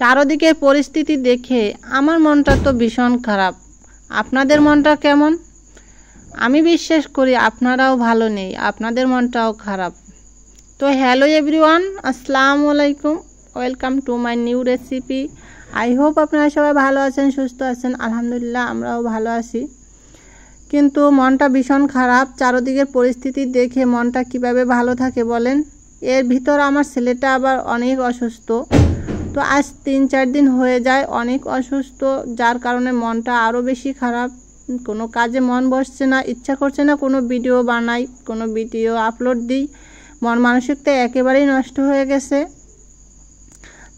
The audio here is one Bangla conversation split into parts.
চারোদিকের পরিস্থিতি দেখে আমার মনটা তো ভীষণ খারাপ আপনাদের মনটা কেমন আমি বিশ্বাস করি আপনারাও ভালো নেই আপনাদের মনটাও খারাপ তো হ্যালো এভরিওয়ান আসসালামু আলাইকুম welcome to my new recipe I hope আপনারা সবাই ভালো আছেন সুস্থ আছেন আলহামদুলিল্লাহ আমরাও ভালো আছি কিন্তু মনটা ভীষণ খারাপ চারোদিকের পরিস্থিতি দেখে মনটা কিভাবে ভালো থাকে বলেন এর ভিতর আমার ছেলেটা আবার অনেক অসুস্থ তো আজ তিন চার দিন হয়ে যায় অনেক অসুস্থ যার কারণে মনটা আরও বেশি খারাপ কোনো কাজে মন বসছে না ইচ্ছা করছে না কোনো ভিডিও বানাই কোনো ভিডিও আপলোড দিই মন মানসিকতা একেবারেই নষ্ট হয়ে গেছে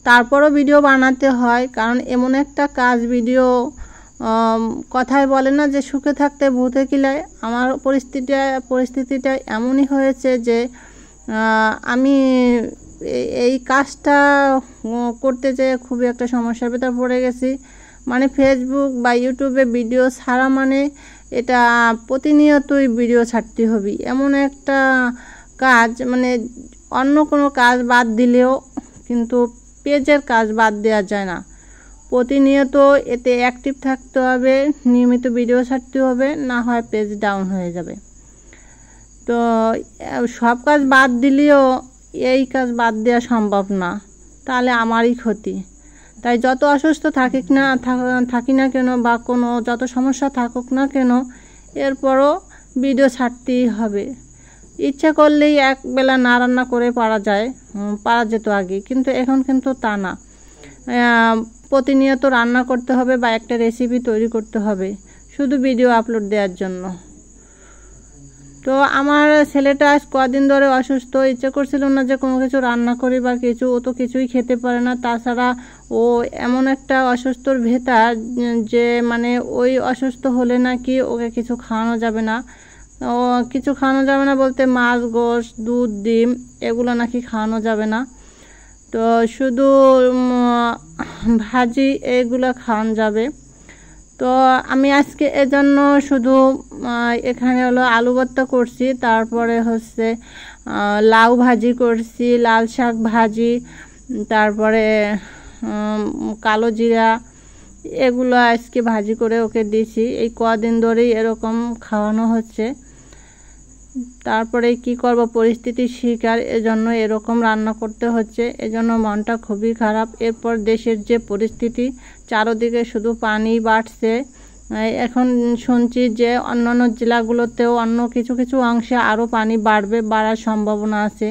তারপরও ভিডিও বানাতে হয় কারণ এমন একটা কাজ ভিডিও কথায় বলে না যে সুখে থাকতে ভূতে কিলায় আমার পরিস্থিতিটা পরিস্থিতিটা এমনই হয়েছে যে আমি এই কাজটা করতে যেয়ে খুবই একটা সমস্যার ভেতর পড়ে গেছি মানে ফেসবুক বা ইউটিউবে ভিডিও ছাড়া মানে এটা প্রতিনিয়তই ভিডিও ছাড়তে হবে এমন একটা কাজ মানে অন্য কোনো কাজ বাদ দিলেও কিন্তু পেজের কাজ বাদ দেওয়া যায় না প্রতিনিয়ত এতে অ্যাক্টিভ থাকতে হবে নিয়মিত ভিডিও ছাড়তে হবে না হয় পেজ ডাউন হয়ে যাবে তো সব কাজ বাদ দিলেও এই কাজ বাদ দেওয়া সম্ভব না তাহলে আমারই ক্ষতি তাই যত অসুস্থ থাকিক না থাকি না কেন বা কোনো যত সমস্যা থাকুক না কেন এরপরও ভিডিও ছাড়তেই হবে ইচ্ছা করলেই একবেলা না রান্না করে পারা যায় পারা যেত আগে কিন্তু এখন কিন্তু তা না প্রতিনিয়ত রান্না করতে হবে বা একটা রেসিপি তৈরি করতে হবে শুধু ভিডিও আপলোড দেওয়ার জন্য তো আমার ছেলেটা আজ কদিন ধরে অসুস্থ ইচ্ছে করছিল না যে কোনো কিছু রান্না করি বা কিছু ও তো কিছুই খেতে পারে না তাছাড়া ও এমন একটা অসুস্থর ভেতা যে মানে ওই অসুস্থ হলে নাকি ওকে কিছু খাওয়ানো যাবে না ও কিছু খাওয়ানো যাবে না বলতে মাছ গোশ দুধ ডিম এগুলো নাকি খাওয়ানো যাবে না তো শুধু ভাজি এগুলো খাওয়ানো যাবে তো আমি আজকে এজন্য শুধু এখানে হলো আলু ভর্তা করছি তারপরে হচ্ছে লাউ ভাজি করছি লাল শাক ভাজি তারপরে কালো জিরা এগুলো আজকে ভাজি করে ওকে দিছি এই কদিন ধরেই এরকম খাওয়ানো হচ্ছে তারপরে কি করব পরিস্থিতির শিকার এজন্য এরকম রান্না করতে হচ্ছে এজন্য মনটা খুবই খারাপ এরপর দেশের যে পরিস্থিতি চারোদিকে শুধু পানি বাড়ছে এখন শুনছি যে অন্যান্য জেলাগুলোতেও অন্য কিছু কিছু অংশে আরও পানি বাড়বে বাড়ার সম্ভাবনা আছে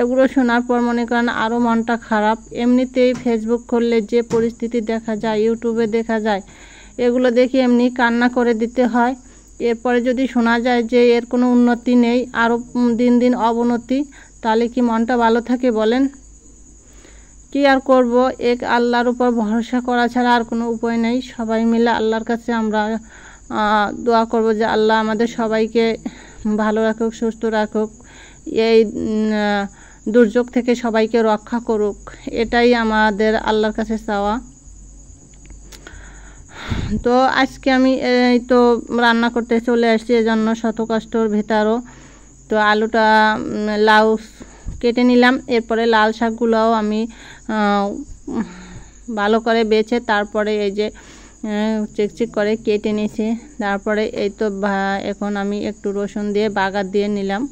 এগুলো শোনার পর মনে করেন আরও মনটা খারাপ এমনিতেই ফেসবুক খুললে যে পরিস্থিতি দেখা যায় ইউটিউবে দেখা যায় এগুলো দেখে এমনি কান্না করে দিতে হয় এরপরে যদি শোনা যায় যে এর কোনো উন্নতি নেই আরও দিন দিন অবনতি তাহলে কি মনটা ভালো থাকে বলেন কি আর করব এক আল্লাহর উপর ভরসা করা ছাড়া আর কোনো উপায় নেই সবাই মিলে আল্লাহর কাছে আমরা দোয়া করব যে আল্লাহ আমাদের সবাইকে ভালো রাখুক সুস্থ রাখুক এই দুর্যোগ থেকে সবাইকে রক্ষা করুক এটাই আমাদের আল্লাহর কাছে চাওয়া তো আজকে আমি এই তো রান্না করতে চলে আসছি এজন্য শতকষ্টর ভেতারও তো আলুটা লাউ কেটে নিলাম এরপরে লাল শাকগুলোও আমি ভালো করে বেছে তারপরে এই যে চিকচিক করে কেটে নিয়েছি তারপরে এই তো এখন আমি একটু রসুন দিয়ে বাগার দিয়ে নিলাম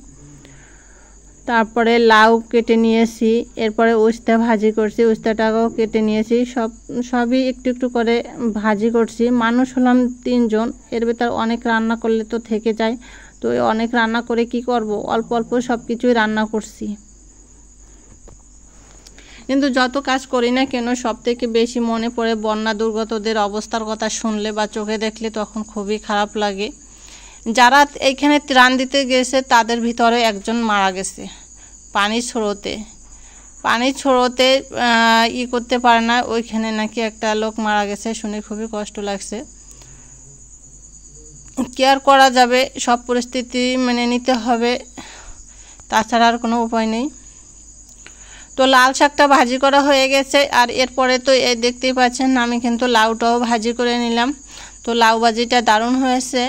তারপরে লাউ কেটে নিয়েছি এরপরে উস্তা ভাজি করছি উস্তাটাকেও কেটে নিয়েছি সব সবই একটু একটু করে ভাজি করছি মানুষ হলাম তিনজন এর ভেতর অনেক রান্না করলে তো থেকে যায় তো অনেক রান্না করে কি করব অল্প অল্প সব কিছুই রান্না করছি কিন্তু যত কাজ করি না কেন সব থেকে বেশি মনে পড়ে বন্যা দুর্গতদের অবস্থার কথা শুনলে বা চোখে দেখলে তখন খুবই খারাপ লাগে যারা এইখানে ত্রাণ দিতে গেছে তাদের ভিতরে একজন মারা গেছে পানি ছড়োতে পানি ছড়োতে ই করতে পারে না ওইখানে নাকি একটা লোক মারা গেছে শুনে খুবই কষ্ট লাগছে কেয়ার করা যাবে সব পরিস্থিতি মেনে নিতে হবে তাছাড়া আর কোনো উপায় নেই তো লাল শাকটা ভাজি করা হয়ে গেছে আর এরপরে তো এ দেখতেই পাচ্ছেন আমি কিন্তু লাউটাও ভাজি করে নিলাম তো লাউ ভাজিটা দারুণ হয়েছে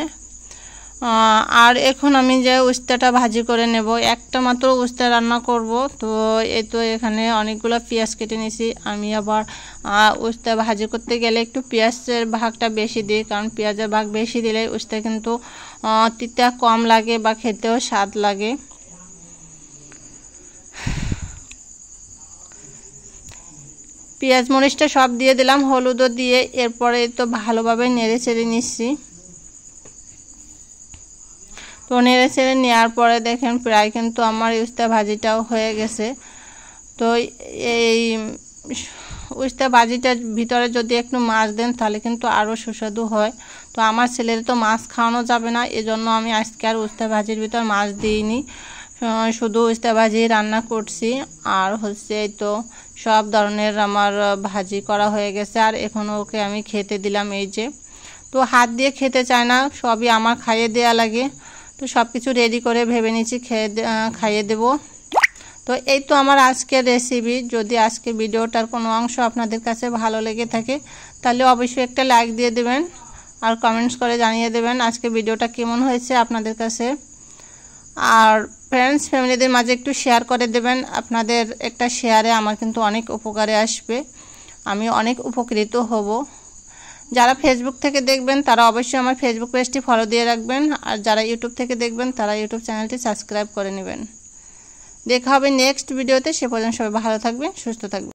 আর এখন আমি যে উস্তাটা ভাজি করে নেব একটা মাত্র উস্তা রান্না করব তো এই তো এখানে অনেকগুলো পেঁয়াজ কেটে নিয়েছি আমি আবার উস্তা ভাজি করতে গেলে একটু পেঁয়াজের ভাগটা বেশি দিই কারণ পেঁয়াজের ভাগ বেশি দিলে উস্তা কিন্তু তিতা কম লাগে বা খেতেও স্বাদ লাগে পেঁয়াজ মরিচটা সব দিয়ে দিলাম হলুদও দিয়ে এরপরে তো ভালোভাবে নেড়ে চেড়ে নিচ্ছি পনিরে ছেড়ে নেওয়ার পরে দেখেন প্রায় কিন্তু আমার উস্তা ভাজিটাও হয়ে গেছে তো এই উস্তা ভাজিটার ভিতরে যদি একটু মাছ দেন তাহলে কিন্তু আরও সুস্বাদু হয় তো আমার ছেলের তো মাছ খাওয়ানো যাবে না এজন্য আমি আজকে আর উস্তা ভাজির ভিতর মাছ দিইনি শুধু উস্তা ভাজি রান্না করছি আর হচ্ছে তো সব ধরনের আমার ভাজি করা হয়ে গেছে আর এখনও ওকে আমি খেতে দিলাম এই যে তো হাত দিয়ে খেতে চায় না সবই আমার খাইয়ে দেয়া লাগে তো সব কিছু রেডি করে ভেবে নিয়েছি খেয়ে খাইয়ে দেব তো এই তো আমার আজকের রেসিপি যদি আজকে ভিডিওটার কোনো অংশ আপনাদের কাছে ভালো লেগে থাকে তাহলে অবশ্যই একটা লাইক দিয়ে দেবেন আর কমেন্টস করে জানিয়ে দেবেন আজকে ভিডিওটা কেমন হয়েছে আপনাদের কাছে আর ফ্রেন্ডস ফ্যামিলিদের মাঝে একটু শেয়ার করে দেবেন আপনাদের একটা শেয়ারে আমার কিন্তু অনেক উপকারে আসবে আমি অনেক উপকৃত হব যারা ফেসবুক থেকে দেখবেন তারা অবশ্যই আমার ফেসবুক পেজটি ফলো দিয়ে রাখবেন আর যারা ইউটিউব থেকে দেখবেন তারা ইউটিউব চ্যানেলটি সাবস্ক্রাইব করে নেবেন দেখা হবে নেক্সট ভিডিওতে সে পর্যন্ত সবাই ভালো থাকবেন সুস্থ থাকবেন